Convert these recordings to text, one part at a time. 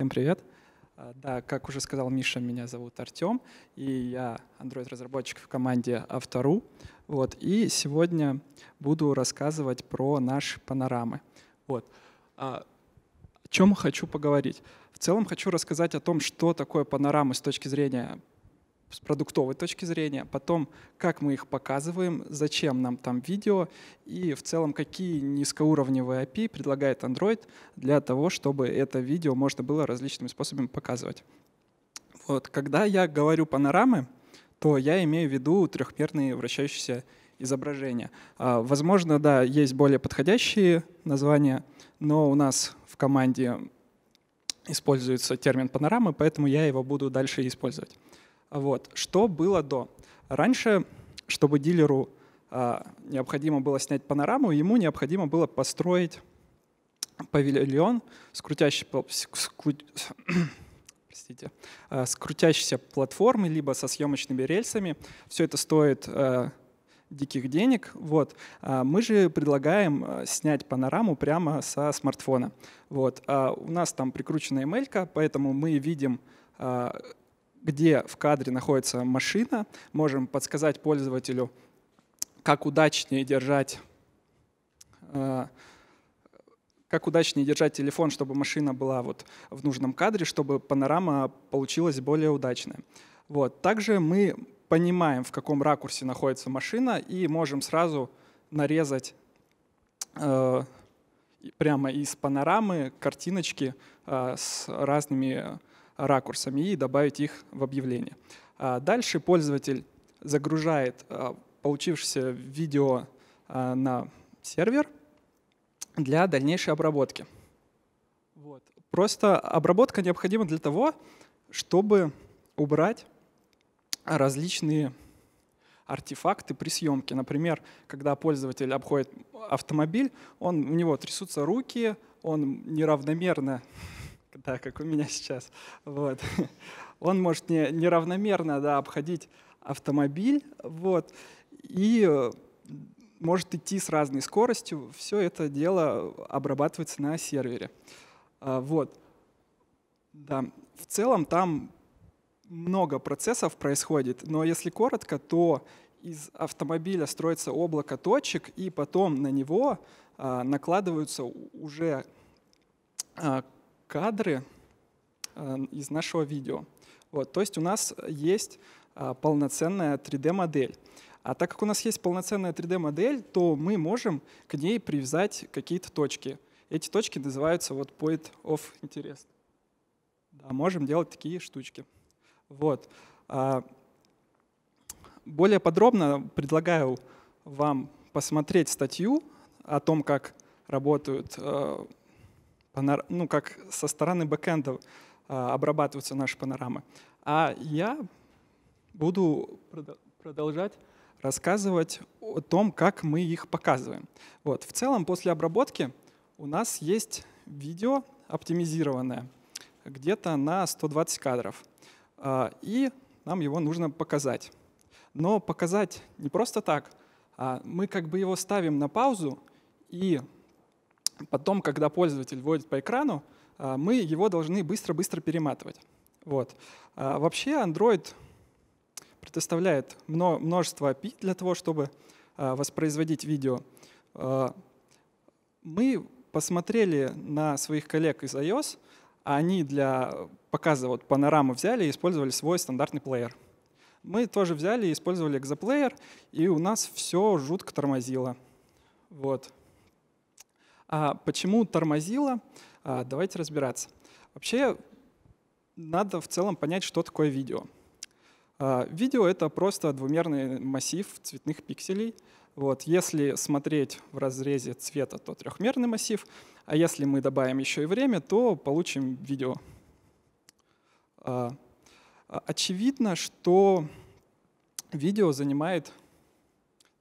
Всем привет. А, да, как уже сказал Миша, меня зовут Артем, и я Android-разработчик в команде Автору. Вот, и сегодня буду рассказывать про наши панорамы. Вот. А, о чем хочу поговорить? В целом хочу рассказать о том, что такое панорамы с точки зрения с продуктовой точки зрения, потом как мы их показываем, зачем нам там видео и в целом какие низкоуровневые API предлагает Android для того, чтобы это видео можно было различными способами показывать. Вот, когда я говорю панорамы, то я имею в виду трехмерные вращающиеся изображения. А, возможно, да, есть более подходящие названия, но у нас в команде используется термин панорамы, поэтому я его буду дальше использовать. Вот. Что было до? Раньше, чтобы дилеру а, необходимо было снять панораму, ему необходимо было построить павильон с, крутящей, простите, а, с крутящейся платформой, либо со съемочными рельсами. Все это стоит а, диких денег. Вот. А мы же предлагаем а, снять панораму прямо со смартфона. Вот. А у нас там прикручена email, поэтому мы видим а, где в кадре находится машина, можем подсказать пользователю, как удачнее держать э, как удачнее держать телефон, чтобы машина была вот в нужном кадре, чтобы панорама получилась более удачная. Вот. Также мы понимаем, в каком ракурсе находится машина, и можем сразу нарезать э, прямо из панорамы картиночки э, с разными ракурсами и добавить их в объявление. А дальше пользователь загружает а, получившееся видео а, на сервер для дальнейшей обработки. Вот. Просто обработка необходима для того, чтобы убрать различные артефакты при съемке. Например, когда пользователь обходит автомобиль, он, у него трясутся руки, он неравномерно да, как у меня сейчас. Вот. Он может не, неравномерно да, обходить автомобиль вот, и э, может идти с разной скоростью. Все это дело обрабатывается на сервере. А, вот. Да. В целом там много процессов происходит, но если коротко, то из автомобиля строится облако точек, и потом на него а, накладываются уже а, кадры э, из нашего видео. Вот, то есть у нас есть э, полноценная 3D-модель. А так как у нас есть полноценная 3D-модель, то мы можем к ней привязать какие-то точки. Эти точки называются вот point of interest. Да, можем делать такие штучки. Вот. А, более подробно предлагаю вам посмотреть статью о том, как работают э, ну, как со стороны бэкэнда обрабатываются наши панорамы. А я буду продолжать рассказывать о том, как мы их показываем. Вот. В целом, после обработки у нас есть видео оптимизированное, где-то на 120 кадров. А, и нам его нужно показать. Но показать не просто так, а мы как бы его ставим на паузу и Потом, когда пользователь вводит по экрану, а, мы его должны быстро-быстро перематывать. Вот. А вообще Android предоставляет множество API для того, чтобы а, воспроизводить видео. А, мы посмотрели на своих коллег из iOS, а они для показа вот, панорамы взяли и использовали свой стандартный плеер. Мы тоже взяли и использовали экзоплеер, и у нас все жутко тормозило. Вот. А почему тормозило? А, давайте разбираться. Вообще надо в целом понять, что такое видео. А, видео — это просто двумерный массив цветных пикселей. Вот, если смотреть в разрезе цвета, то трехмерный массив, а если мы добавим еще и время, то получим видео. А, очевидно, что видео занимает,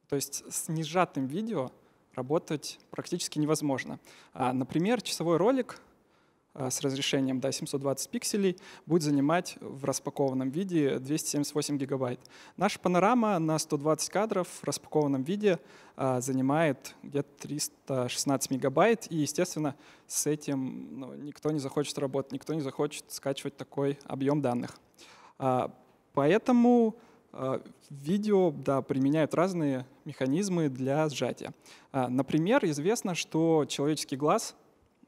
то есть с нежатым видео — работать практически невозможно. А, например, часовой ролик а, с разрешением да, 720 пикселей будет занимать в распакованном виде 278 гигабайт. Наша панорама на 120 кадров в распакованном виде а, занимает где-то 316 мегабайт, и, естественно, с этим ну, никто не захочет работать, никто не захочет скачивать такой объем данных. поэтому а, видео да, применяют разные механизмы для сжатия. А, например, известно, что человеческий глаз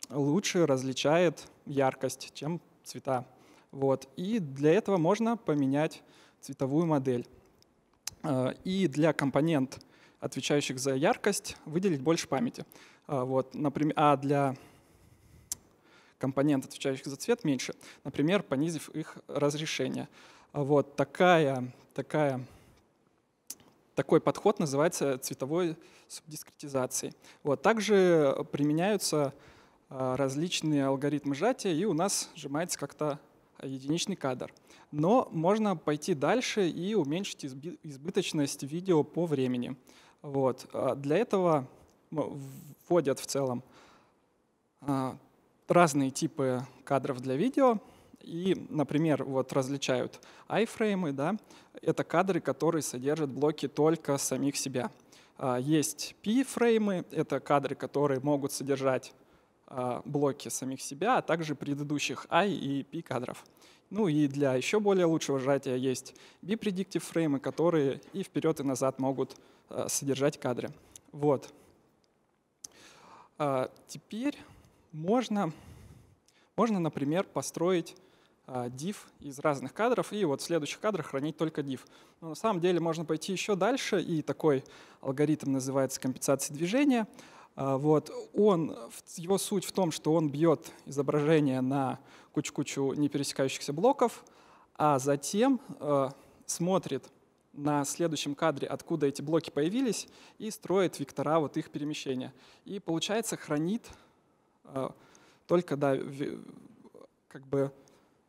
лучше различает яркость, чем цвета. Вот. И для этого можно поменять цветовую модель. А, и для компонент, отвечающих за яркость, выделить больше памяти. Вот. Например, а для компонент, отвечающих за цвет, меньше, например, понизив их разрешение. Вот такая, такая, такой подход называется цветовой субдискретизацией. Вот, также применяются а, различные алгоритмы сжатия, и у нас сжимается как-то единичный кадр. Но можно пойти дальше и уменьшить избыточность видео по времени. Вот. А, для этого ну, вводят в целом а, разные типы кадров для видео. И, например, вот различают айфреймы, да, это кадры, которые содержат блоки только самих себя. А, есть p-фреймы, это кадры, которые могут содержать а, блоки самих себя, а также предыдущих i и p кадров. Ну и для еще более лучшего сжатия есть b predictive фреймы, которые и вперед, и назад могут а, содержать кадры. Вот. Теперь можно, можно, например, построить а, div из разных кадров и вот в следующих кадрах хранить только div. Но на самом деле можно пойти еще дальше, и такой алгоритм называется компенсация движения. А, вот. Он, его суть в том, что он бьет изображение на кучу-кучу непересекающихся блоков, а затем э, смотрит на следующем кадре, откуда эти блоки появились, и строит вектора вот их перемещения. И получается хранит э, только да, как бы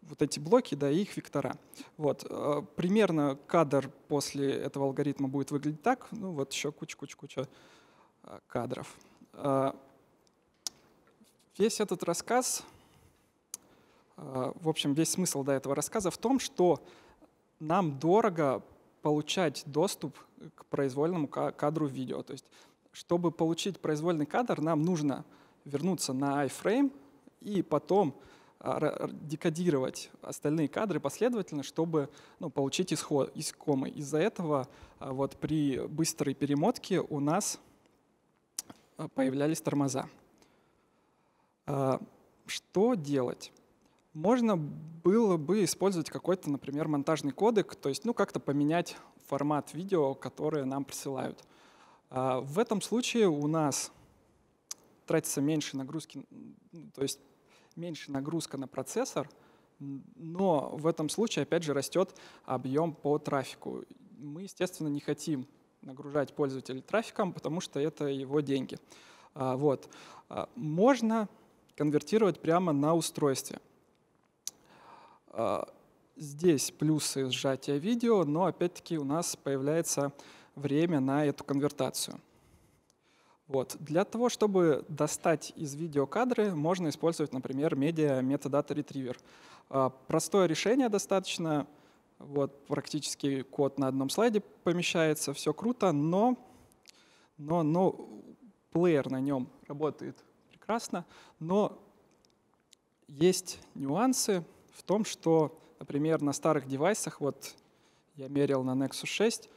вот эти блоки, да, и их вектора. Вот. Э, примерно кадр после этого алгоритма будет выглядеть так. Ну вот еще куча-куча-куча э, кадров. Э, весь этот рассказ, в общем, весь смысл до этого рассказа в том, что нам дорого получать доступ к произвольному кадру видео. То есть, чтобы получить произвольный кадр, нам нужно вернуться на iFrame и потом а, декодировать остальные кадры последовательно, чтобы ну, получить исход искомый. Из-за этого а, вот при быстрой перемотке у нас а, появлялись тормоза. Что делать? Можно было бы использовать какой-то, например, монтажный кодек, то есть ну, как-то поменять формат видео, которое нам присылают. В этом случае у нас тратится меньше нагрузки, то есть меньше нагрузка на процессор, но в этом случае, опять же, растет объем по трафику. Мы, естественно, не хотим нагружать пользователя трафиком, потому что это его деньги. А, вот. А, можно конвертировать прямо на устройстве. А, здесь плюсы сжатия видео, но опять-таки у нас появляется время на эту конвертацию. Вот. Для того, чтобы достать из видео кадры, можно использовать, например, медиа Metadata Retriever. А, простое решение достаточно. Вот практически код на одном слайде помещается, все круто, но, но, но плеер на нем работает прекрасно, но есть нюансы в том, что, например, на старых девайсах, вот я мерил на Nexus 6,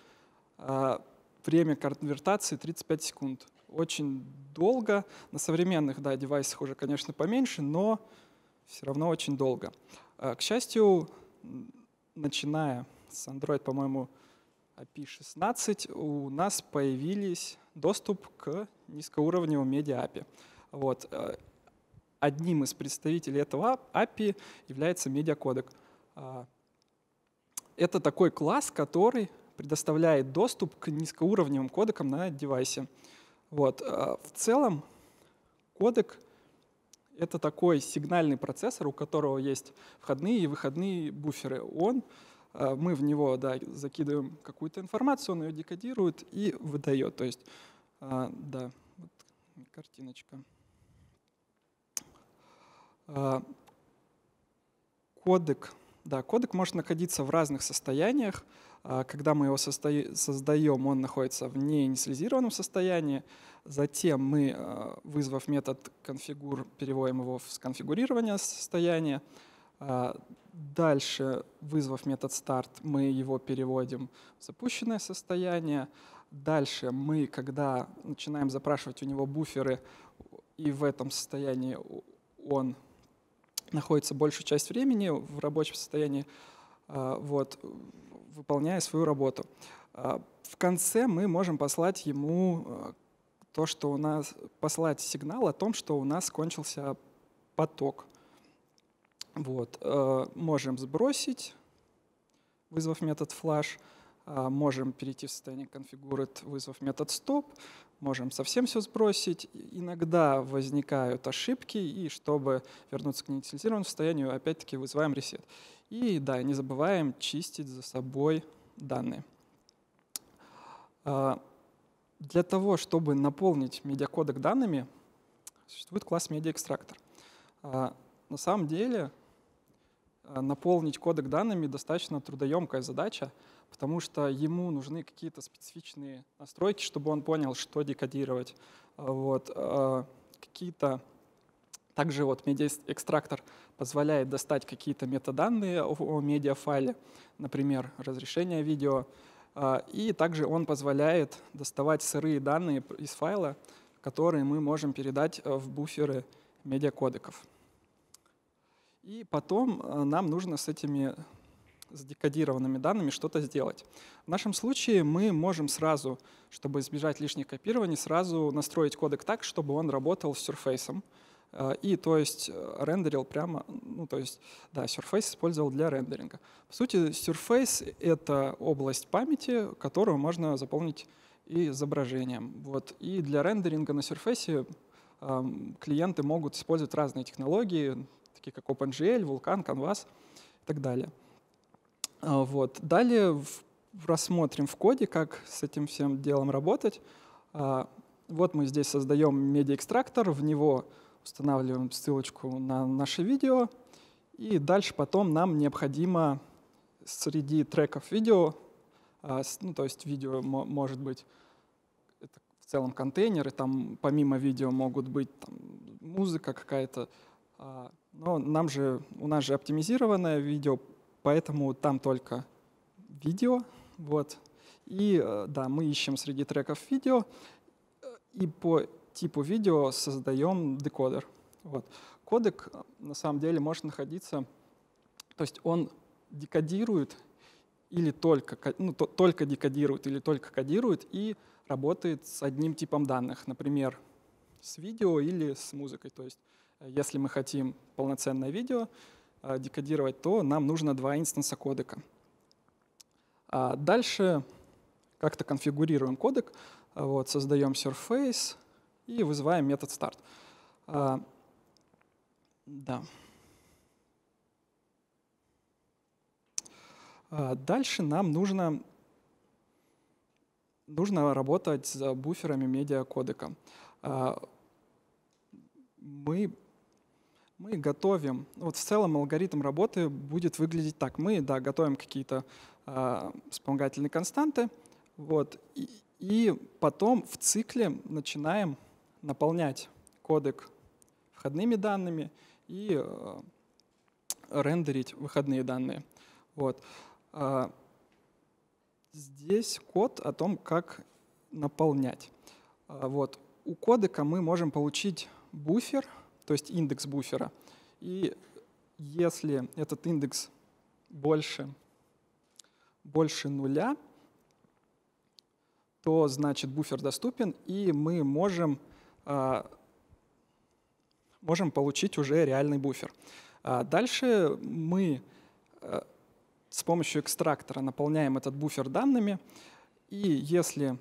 а, время конвертации 35 секунд очень долго. На современных да, девайсах уже, конечно, поменьше, но все равно очень долго. А, к счастью, начиная с Android, по-моему, API 16, у нас появились доступ к низкоуровневому медиа API. Вот. Э, одним из представителей этого API является медиакодек. А, это такой класс, который предоставляет доступ к низкоуровневым кодекам на девайсе. Вот. Э, в целом кодек — это такой сигнальный процессор, у которого есть входные и выходные буферы. Он, э, мы в него да, закидываем какую-то информацию, он ее декодирует и выдает. То есть, э, да, вот картиночка. Кодек — да, кодек может находиться в разных состояниях. А, когда мы его создаем, он находится в неинициализированном состоянии. Затем мы, а, вызвав метод конфигур, переводим его в сконфигурирование состояния. А, дальше, вызвав метод start мы его переводим в запущенное состояние. Дальше мы, когда начинаем запрашивать у него буферы, и в этом состоянии он находится большую часть времени в рабочем состоянии, а, вот, выполняя свою работу. А, в конце мы можем послать ему а, то, что у нас послать сигнал о том, что у нас кончился поток. Вот. Можем сбросить, вызвав метод flash, можем перейти в состояние configured, вызвав метод stop, можем совсем все сбросить. Иногда возникают ошибки, и чтобы вернуться к неинициализированному состоянию, опять-таки вызываем ресет. И да, не забываем чистить за собой данные. А, для того, чтобы наполнить медиакодек данными, существует класс медиаэкстрактор. На самом деле а, наполнить кодек данными достаточно трудоемкая задача, потому что ему нужны какие-то специфичные настройки, чтобы он понял, что декодировать. А, вот. А, какие-то также вот медиа-экстрактор позволяет достать какие-то метаданные о медиафайле, например, разрешение видео, а, и также он позволяет доставать сырые данные из файла, которые мы можем передать э, в буферы медиакодеков. И потом э, нам нужно с этими с декодированными данными что-то сделать. В нашем случае мы можем сразу, чтобы избежать лишних копирований, сразу настроить кодек так, чтобы он работал с Surface. Э, и, то есть, э, рендерил прямо, ну, то есть, да, Surface использовал для рендеринга. По сути, Surface — это область памяти, которую можно заполнить изображением. Вот. И для рендеринга на Surface эм, клиенты могут использовать разные технологии, такие как OpenGL, Vulkan, Canvas и так далее. А, вот. Далее рассмотрим в коде, как с этим всем делом работать. А, вот мы здесь создаем медиа-экстрактор, в него устанавливаем ссылочку на наше видео, и дальше потом нам необходимо среди треков видео, а, ну, то есть видео может быть в целом контейнер, и там помимо видео могут быть там, музыка какая-то, но нам же, у нас же оптимизированное видео поэтому там только видео. Вот. И э, да, мы ищем среди треков видео и по типу видео создаем декодер. Вот. Кодек э, на самом деле может находиться, то есть он декодирует или только, ну, то, только декодирует или только кодирует и работает с одним типом данных, например, с видео или с музыкой. То есть э, если мы хотим полноценное видео, а, декодировать, то нам нужно два инстанса кодека. А дальше как-то конфигурируем кодек, а, вот, создаем surface и вызываем метод start. да. дальше нам нужно, нужно работать с буферами медиа кодека. мы мы готовим, вот в целом алгоритм работы будет выглядеть так. Мы, да, готовим какие-то э, вспомогательные константы, вот, и, и потом в цикле начинаем наполнять кодек входными данными и э, рендерить выходные данные. Вот. Э, здесь код о том, как наполнять. Вот. У кодека мы можем получить буфер — то есть индекс буфера. И если этот индекс больше, больше нуля, то значит буфер доступен, и мы можем, а, можем получить уже реальный буфер. А дальше мы а, с помощью экстрактора наполняем этот буфер данными, и если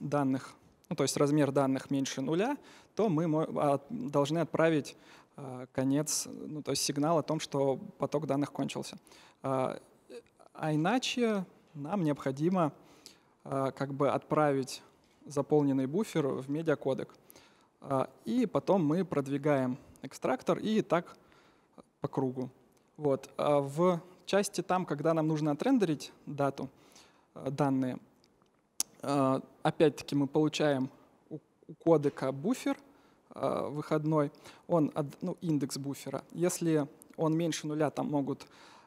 данных ну, то есть размер данных меньше нуля, то мы а, должны отправить а, конец, ну, то есть сигнал о том, что поток данных кончился. А, а иначе нам необходимо как бы отправить заполненный буфер в медиакодек. И потом мы продвигаем экстрактор и так по кругу. Вот. В части там, когда нам нужно отрендерить дату, данные, Э, опять-таки мы получаем у кодека буфер э, выходной, он ну, индекс буфера. Если он меньше нуля, там могут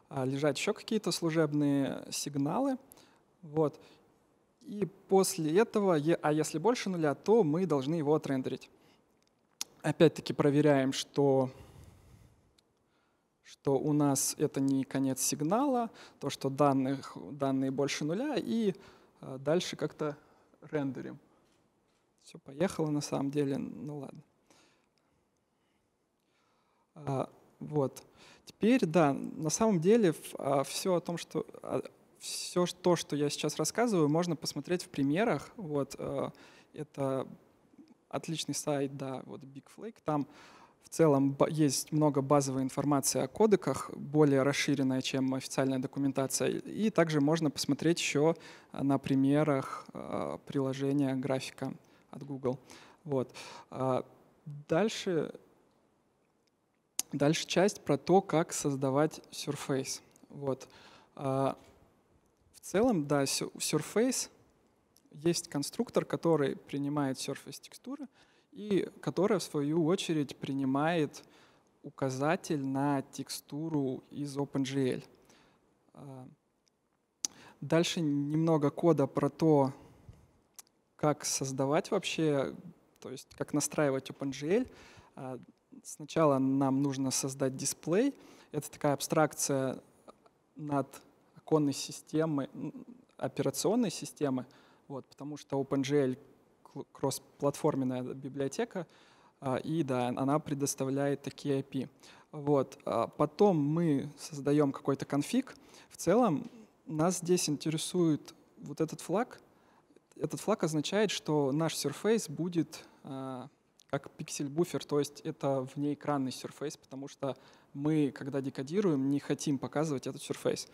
э, лежать еще какие-то служебные сигналы. Вот. И после этого, а если больше нуля, то мы должны его отрендерить. Опять-таки проверяем, что, что у нас это не конец сигнала, то, что данных, данные больше нуля, и а, дальше как-то рендерим. Все, поехало на самом деле, ну ладно. А, вот. Теперь, да, на самом деле а, все о том, что все то, что я сейчас рассказываю, можно посмотреть в примерах. Вот это отличный сайт, да, вот Big Flake. Там в целом есть много базовой информации о кодеках, более расширенная, чем официальная документация. И также можно посмотреть еще э, на примерах э, приложения графика от Google. Вот. А дальше, дальше часть про то, как создавать Surface. Вот. А в целом, да, Surface — есть конструктор, который принимает surface текстуры, и которая, в свою очередь, принимает указатель на текстуру из OpenGL. А, дальше немного кода про то, как создавать вообще, то есть как настраивать OpenGL. А, сначала нам нужно создать дисплей. Это такая абстракция над оконной системы, операционной системы, вот, потому что OpenGL кроссплатформенная библиотека, а, и да, она предоставляет такие API. Вот. А, потом мы создаем какой-то конфиг. В целом нас здесь интересует вот этот флаг. Этот флаг означает, что наш Surface будет а, как пиксель-буфер, то есть это внеэкранный Surface, потому что мы, когда декодируем, не хотим показывать этот Surface.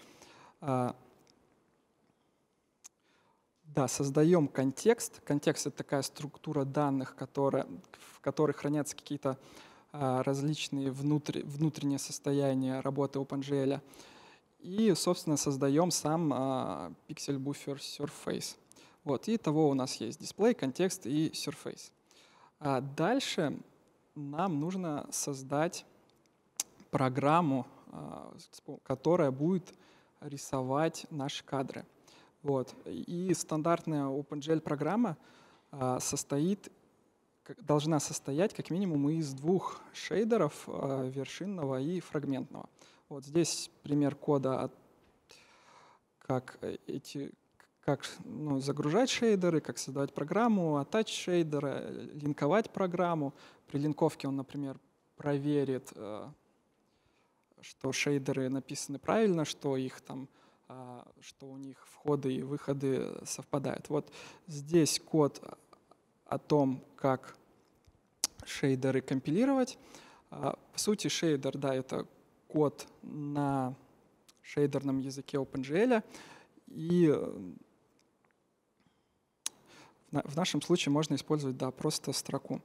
Да, создаем контекст. Контекст — это такая структура данных, которая, в которой хранятся какие-то а, различные внутренние состояния работы OpenGL. И, собственно, создаем сам а, пиксель буфер, Surface. Вот, и того у нас есть дисплей, контекст и Surface. А дальше нам нужно создать программу, а, которая будет рисовать наши кадры — вот. И стандартная OpenGL программа а, состоит, должна состоять как минимум из двух шейдеров, а, вершинного и фрагментного. Вот здесь пример кода, как, эти, как ну, загружать шейдеры, как создавать программу, оттач шейдеры, линковать программу. При линковке он, например, проверит, э, что шейдеры написаны правильно, что их там а, что у них входы и выходы совпадают. Вот здесь код о том, как шейдеры компилировать. А, по сути, шейдер, да, это код на шейдерном языке OpenGL. И э, в нашем случае можно использовать, да, просто строку.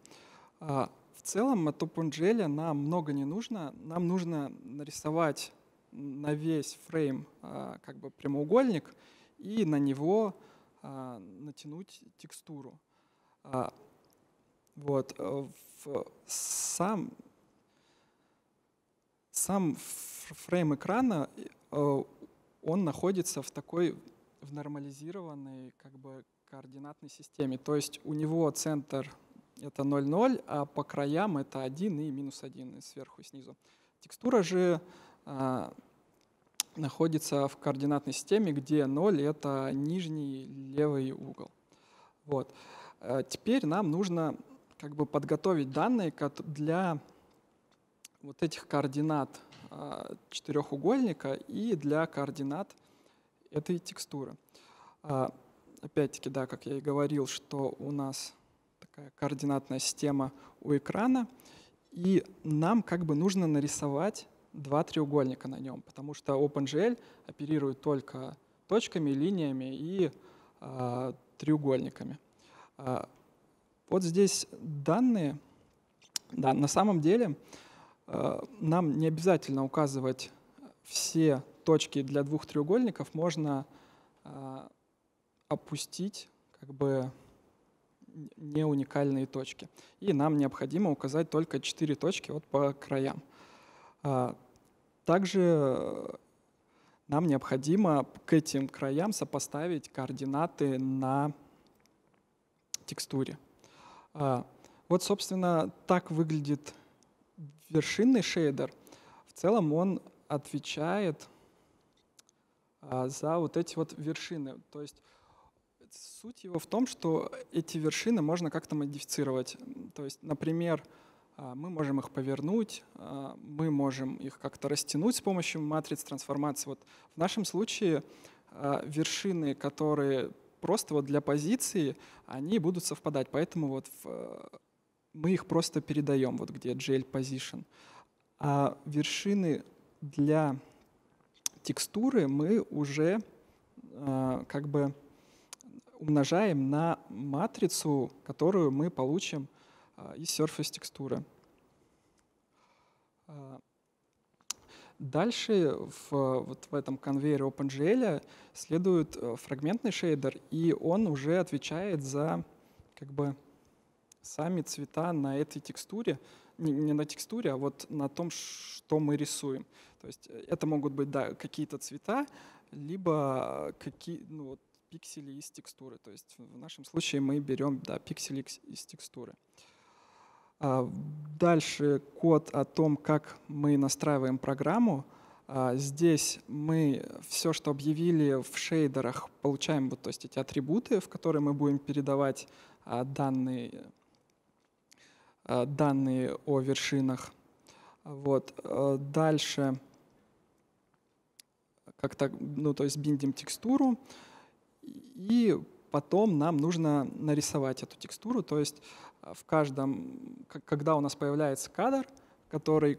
А, в целом от OpenGL нам много не нужно. Нам нужно нарисовать на весь фрейм а, как бы прямоугольник и на него а, натянуть текстуру. А, вот. Э, сам, сам фрейм экрана, э, он находится в такой в нормализированной как бы координатной системе. То есть у него центр это 0,0, а по краям это 1 и минус 1 и сверху и снизу. Текстура же а, находится в координатной системе, где 0 — это нижний левый угол. Вот. А, теперь нам нужно как бы подготовить данные для вот этих координат а, четырехугольника и для координат этой текстуры. Опять-таки, да, как я и говорил, что у нас такая координатная система у экрана, и нам как бы нужно нарисовать два треугольника на нем, потому что OpenGL оперирует только точками, линиями и э, треугольниками. Э, вот здесь данные. Да, на самом деле э, нам не обязательно указывать все точки для двух треугольников. Можно э, опустить как бы не уникальные точки. И нам необходимо указать только четыре точки вот по краям. Также э, нам необходимо к этим краям сопоставить координаты на текстуре. А, вот, собственно, так выглядит вершинный шейдер. В целом он отвечает а, за вот эти вот вершины. То есть суть его в том, что эти вершины можно как-то модифицировать. То есть, например, а, мы можем их повернуть, а, мы можем их как-то растянуть с помощью матриц трансформации. Вот в нашем случае а, вершины, которые просто вот для позиции, они будут совпадать. Поэтому вот в, э, мы их просто передаем, вот где GL position. А вершины для текстуры мы уже как бы умножаем на матрицу, которую мы получим а, и surface текстуры. А, дальше в, вот в этом конвейере OpenGL следует э, фрагментный шейдер, и он уже отвечает за как бы сами цвета на этой текстуре, не, не на текстуре, а вот на том, что мы рисуем. То есть э, это могут быть да, какие-то цвета, либо э, какие, ну, вот, пиксели из текстуры. То есть в нашем случае мы берем да, пиксели из текстуры. Uh, а, дальше код о том, как мы настраиваем программу. А, здесь мы все, что объявили в шейдерах, получаем вот, то есть эти атрибуты, в которые мы будем передавать а, данные, данные о вершинах. Вот. Дальше как-то, ну, то есть биндим текстуру, и потом нам нужно нарисовать эту текстуру, то есть а, в каждом, когда у нас появляется кадр, который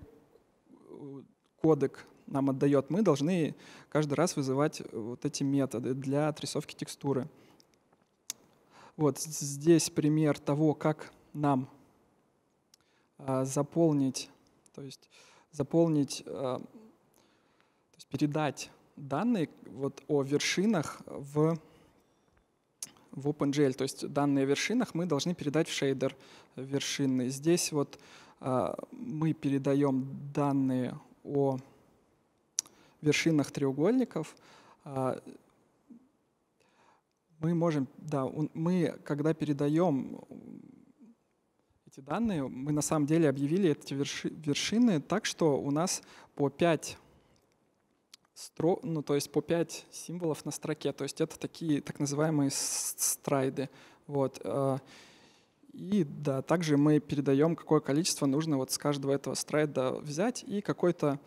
э, кодек нам отдает, мы должны каждый раз вызывать вот эти методы для отрисовки текстуры. Вот здесь пример того, как нам а, заполнить, то есть заполнить, а, то есть передать данные вот о вершинах в в OpenGL. То есть данные о вершинах мы должны передать в шейдер вершины. Здесь вот а, мы передаем данные о вершинах треугольников. А, мы можем, да, мы когда передаем эти данные, мы на самом деле объявили эти верши, вершины так, что у нас по 5 стро, ну, то есть по 5 символов на строке. То есть это такие так называемые страйды. Вот. Э, и да, также мы передаем, какое количество нужно вот с каждого этого страйда взять и какой-то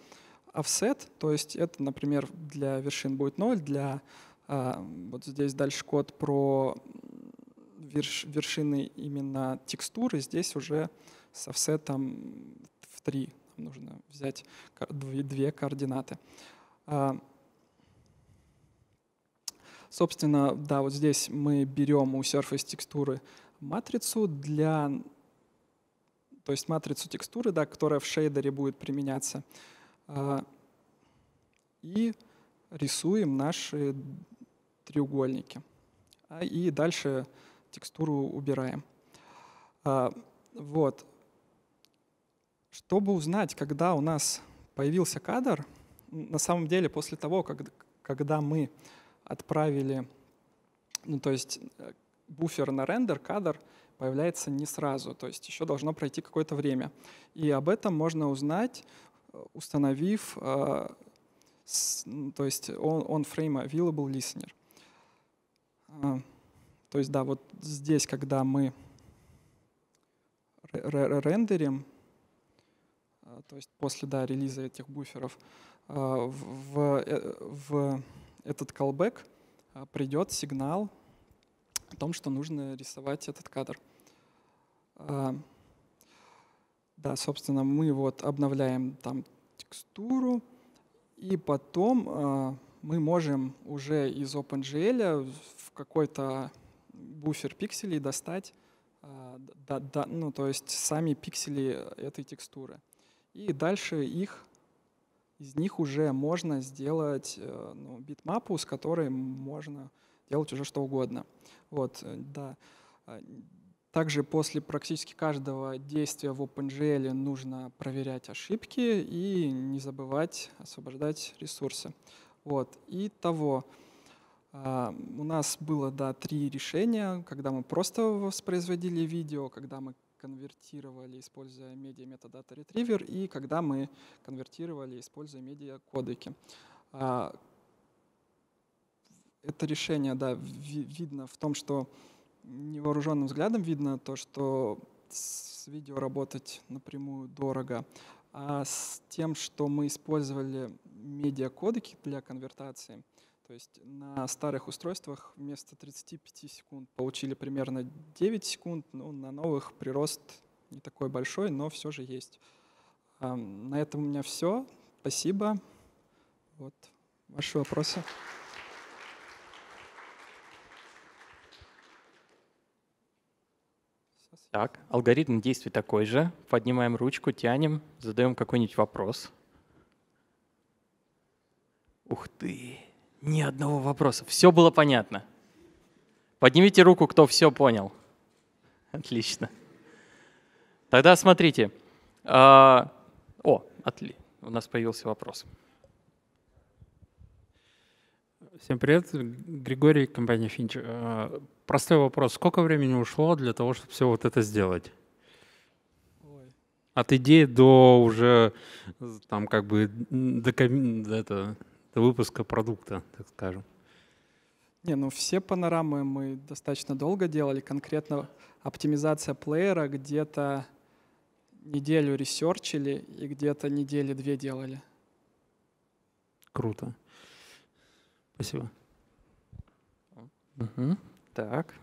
офсет, то есть это, например, для вершин будет 0, для э, вот здесь дальше код про верш, вершины именно текстуры, здесь уже с офсетом в 3 нужно взять две координаты. А, собственно, да, вот здесь мы берем у Surface текстуры матрицу для, то есть матрицу текстуры, да, которая в шейдере будет применяться. А, и рисуем наши треугольники. А, и дальше текстуру убираем. Вот. Чтобы узнать, когда у нас появился кадр, на самом деле после того, как, когда мы отправили, ну то есть э, буфер на рендер, кадр появляется не сразу, то есть еще должно пройти какое-то время. И об этом можно узнать, э, установив, э, с, ну, то есть он, он frame available listener. Э, то есть да, вот здесь, когда мы рендерим, э, то есть после да, релиза этих буферов, а, в, э, в этот callback а, придет сигнал о том, что нужно рисовать этот кадр. А, да, собственно, мы вот обновляем там текстуру, и потом мы можем уже из OpenGL в какой-то буфер пикселей достать, да, да, ну, то есть сами пиксели этой текстуры. И дальше их из них уже можно сделать э, ну, битмапу, с которой можно делать уже что угодно. Вот, э, да. А, также после практически каждого действия в OpenGL нужно проверять ошибки и не забывать освобождать ресурсы. Вот. И того а, у нас было да, три решения, когда мы просто воспроизводили видео, когда мы конвертировали, используя медиа metadata ретривер, и когда мы конвертировали, используя медиа кодеки. А, это решение, да, видно в том, что невооруженным взглядом видно то, что с видео работать напрямую дорого, а с тем, что мы использовали медиакодеки для конвертации, то есть на старых устройствах вместо 35 секунд получили примерно 9 секунд, ну, на новых прирост не такой большой, но все же есть. На этом у меня все. Спасибо. Вот ваши вопросы. Так, алгоритм действий такой же. Поднимаем ручку, тянем, задаем какой-нибудь вопрос. Ух ты! Ни одного вопроса. Все было понятно. Поднимите руку, кто все понял. Отлично. Тогда смотрите. А, о, отли. у нас появился вопрос. Всем привет. Григорий, компания Финч. А, простой вопрос. Сколько времени ушло для того, чтобы все вот это сделать? От идеи до уже э, там как бы до, до это, выпуска продукта, так скажем? Не, ну все панорамы мы достаточно долго делали. Конкретно оптимизация плеера где-то неделю ресерчили и где-то недели две делали. Круто. Спасибо. Угу. Так.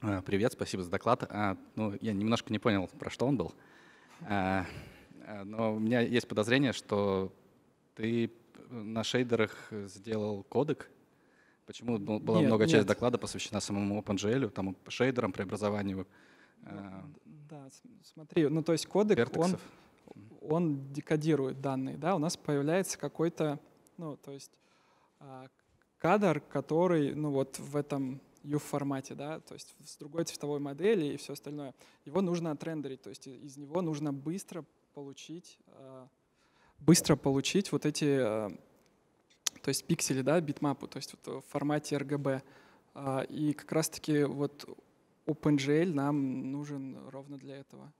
А, привет, спасибо за доклад. А, ну, я немножко не понял, про что он был. А, Э, но у меня есть подозрение, что ты э, на шейдерах сделал кодек. Почему ну, была нет, много нет. часть доклада посвящена самому OpenGL, тому шейдерам, преобразованию? Э, да, смотри, ну то есть кодек, он, он декодирует данные, да, у нас появляется какой-то, ну то есть а, кадр, который, ну вот в этом U-формате, да, то есть с другой цветовой модели и все остальное. Его нужно отрендерить, то есть из него нужно быстро получить, э, быстро получить вот эти, э, то есть пиксели, да, битмапу, то есть вот э, в формате RGB. И как раз-таки вот OpenGL нам нужен ровно для этого.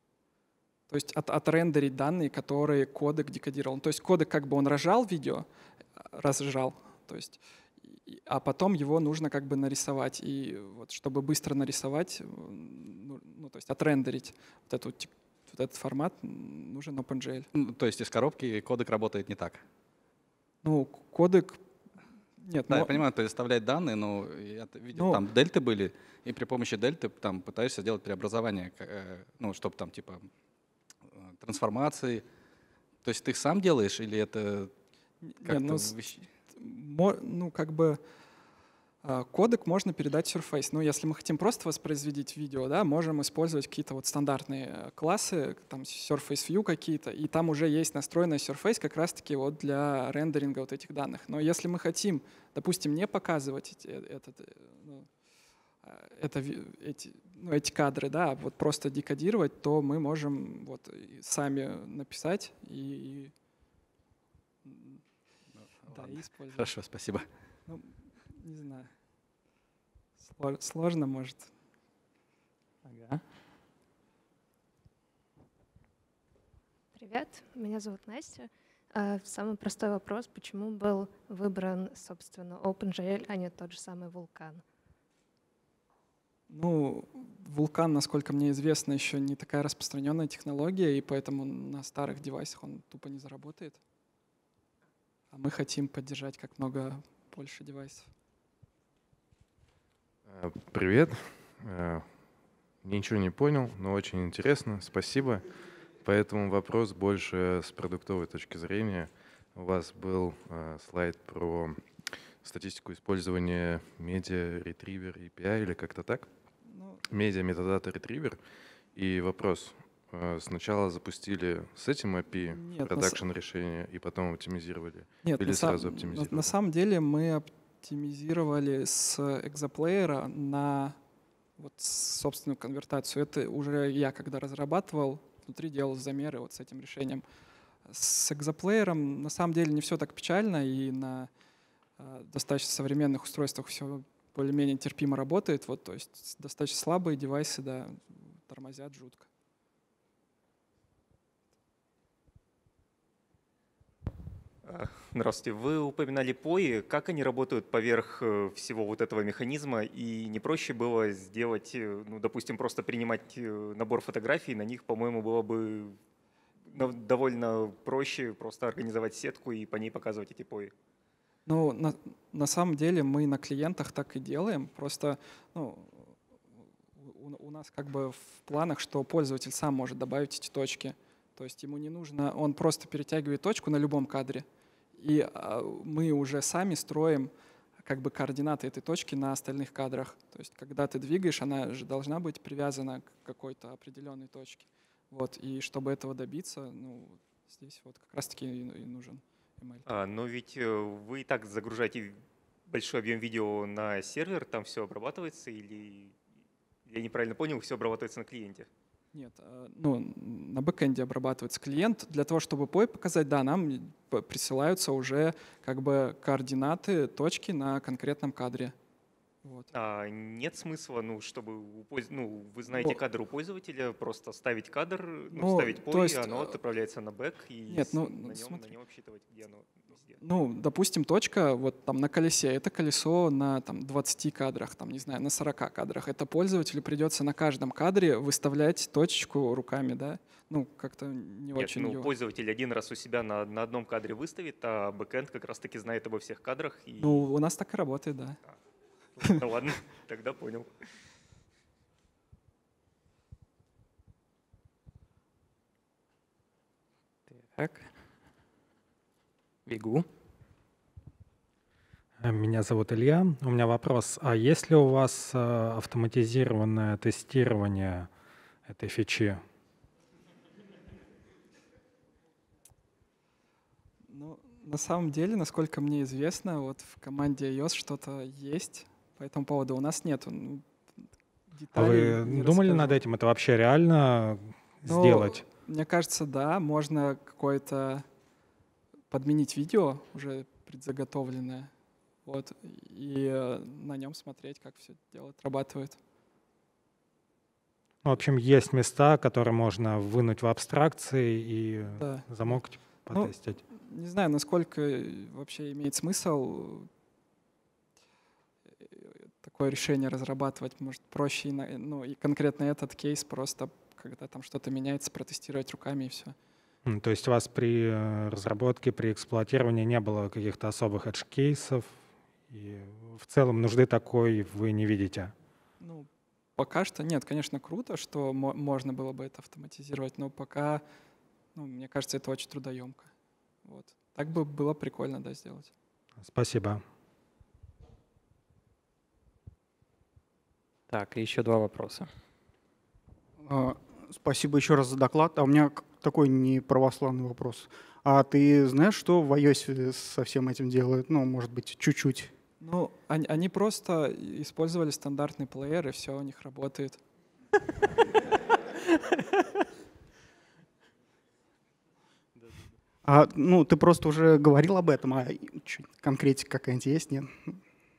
То есть от, отрендерить данные, которые кодек декодировал. Ну, то есть кодек как бы он рожал видео, разжал, то есть, а потом его нужно как бы нарисовать. И вот чтобы быстро нарисовать, ну, ну то есть отрендерить вот эту вот этот формат нужен OpenGL. Ну, то есть из коробки кодек работает не так? Ну, кодек нет, да, но... я понимаю, ты вставлять данные, но я видел, но... Ну. там дельты были, и при помощи дельты там пытаешься сделать преобразование, э, ну, чтобы там типа э, трансформации. То есть ты их сам делаешь или это как-то... ну, вещ... ну, как бы а, кодек можно передать Surface. Ну, если мы хотим просто воспроизводить видео, да, можем использовать какие-то вот стандартные э, классы, там Surface View какие-то, и там уже есть настроенная Surface как раз-таки вот для рендеринга вот этих данных. Но если мы хотим, допустим, не показывать э, этот, э, ну, а, это, эти, ну, эти кадры, да, а вот просто декодировать, то мы можем вот сами написать и, ну, да, и использовать. Хорошо, спасибо. Ну, не знаю. Сложно, может. Ага. Привет, меня зовут Настя. А, самый простой вопрос, почему был выбран, собственно, OpenGL, а не тот же самый Вулкан? Ну, вулкан, насколько мне известно, еще не такая распространенная технология, и поэтому на старых девайсах он тупо не заработает. А мы хотим поддержать как много больше девайсов. Э, привет. Э, ничего не понял, но очень интересно. Спасибо. Поэтому вопрос больше с продуктовой точки зрения. У вас был э, слайд про статистику использования медиа, ретривер, API или как-то так? Ну медиа, метадата, ретривер. И вопрос. Сначала запустили с этим API продакшн решение и потом оптимизировали? Нет, или на сразу оптимизировали? На, на самом деле мы оптимизировали с экзоплеера на вот собственную конвертацию. Это уже я, когда разрабатывал, внутри делал замеры вот с этим решением. С экзоплеером на самом деле не все так печально, и на э, достаточно современных устройствах все более-менее терпимо работает. Вот, то есть достаточно слабые девайсы да, тормозят жутко. Э, здравствуйте. Вы упоминали пои. Как они работают поверх э, всего вот этого механизма? И не проще было сделать, э, ну, допустим, просто принимать набор фотографий, на них, по-моему, было бы ну, довольно проще просто организовать сетку и по ней показывать эти пои. Ну, на, на самом деле мы на клиентах так и делаем. Просто ну, у, у нас как бы в планах, что пользователь сам может добавить эти точки. То есть ему не нужно, он просто перетягивает точку на любом кадре, и а, мы уже сами строим как бы координаты этой точки на остальных кадрах. То есть когда ты двигаешь, она же должна быть привязана к какой-то определенной точке. Вот, и чтобы этого добиться, ну, здесь вот как раз-таки и нужен ML. А, но ведь э, вы и так загружаете большой объем видео на сервер, там все обрабатывается, или я неправильно понял, все обрабатывается на клиенте? Нет, э, ну, на бэкэнде обрабатывается клиент. Для того, чтобы POI показать, да, нам присылаются уже как бы координаты, точки на конкретном кадре. Вот. А, нет смысла, ну, чтобы ну, вы знаете ну, кадр у пользователя, просто ставить кадр, ну, ну ставить play, есть, оно э, отправляется на бэк, и нет, ну, на, нем, на нем обсчитывать, где оно везде. Ну, допустим, точка вот там на колесе, это колесо на там, 20 кадрах, там, не знаю, на 40 кадрах. Это пользователю придется на каждом кадре выставлять точечку руками, да? Ну, как-то не нет, очень. Ну, его. пользователь один раз у себя на, на одном кадре выставит, а бэкэнд как раз-таки знает обо всех кадрах. И... Ну, у нас так и работает, да. А. Ну ладно, тогда понял. Так. Бегу. Э, меня зовут Илья. У меня вопрос. А есть ли у вас э, автоматизированное тестирование этой фичи? Ну, на самом деле, насколько мне известно, вот в команде iOS что-то есть, по этому поводу у нас нет. Ну, а вы не думали расскажу. над этим? Это вообще реально ну, сделать? Мне кажется, да. Можно какое-то подменить видео уже предзаготовленное, вот, и э, на нем смотреть, как все дело отрабатывает. Ну, в общем, есть места, которые можно вынуть в абстракции и да. замокнуть, потестить. Ну, не знаю, насколько вообще имеет смысл какое решение разрабатывать. Может, проще ну, и конкретно этот кейс просто, когда там что-то меняется, протестировать руками и все. То есть у вас при э, разработке, при эксплуатировании не было каких-то особых edge-кейсов? И в целом нужды такой вы не видите? Ну, пока что нет. Конечно, круто, что можно было бы это автоматизировать, но пока, ну, мне кажется, это очень трудоемко. Вот. Так бы было прикольно да, сделать. Спасибо. Так, и еще два вопроса. А, спасибо еще раз за доклад. А у меня такой неправославный вопрос. А ты знаешь, что в iOS со всем этим делают? Ну, может быть, чуть-чуть. Ну, они, они просто использовали стандартный плеер, и все у них работает. А, ну, ты просто уже говорил об этом, а конкретика какая-нибудь есть, нет?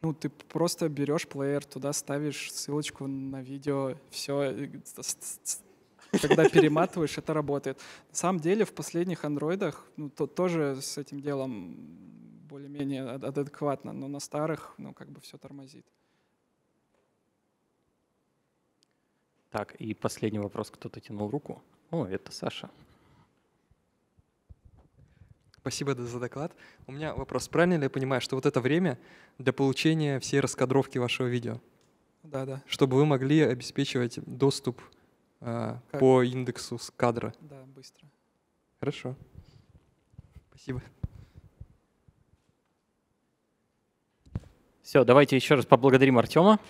Ну, ты просто берешь плеер, туда ставишь ссылочку на видео, все, когда перематываешь, это работает. На самом деле в последних андроидах ну, то, тоже с этим делом более-менее адекватно, но на старых ну, как бы все тормозит. Так, и последний вопрос. Кто-то тянул руку? О, это Саша. Спасибо за доклад. У меня вопрос. Правильно ли я понимаю, что вот это время для получения всей раскадровки вашего видео? Да, да. Чтобы вы могли обеспечивать доступ э, по индексу с кадра. Да, быстро. Хорошо. Спасибо. Все, давайте еще раз поблагодарим Артема.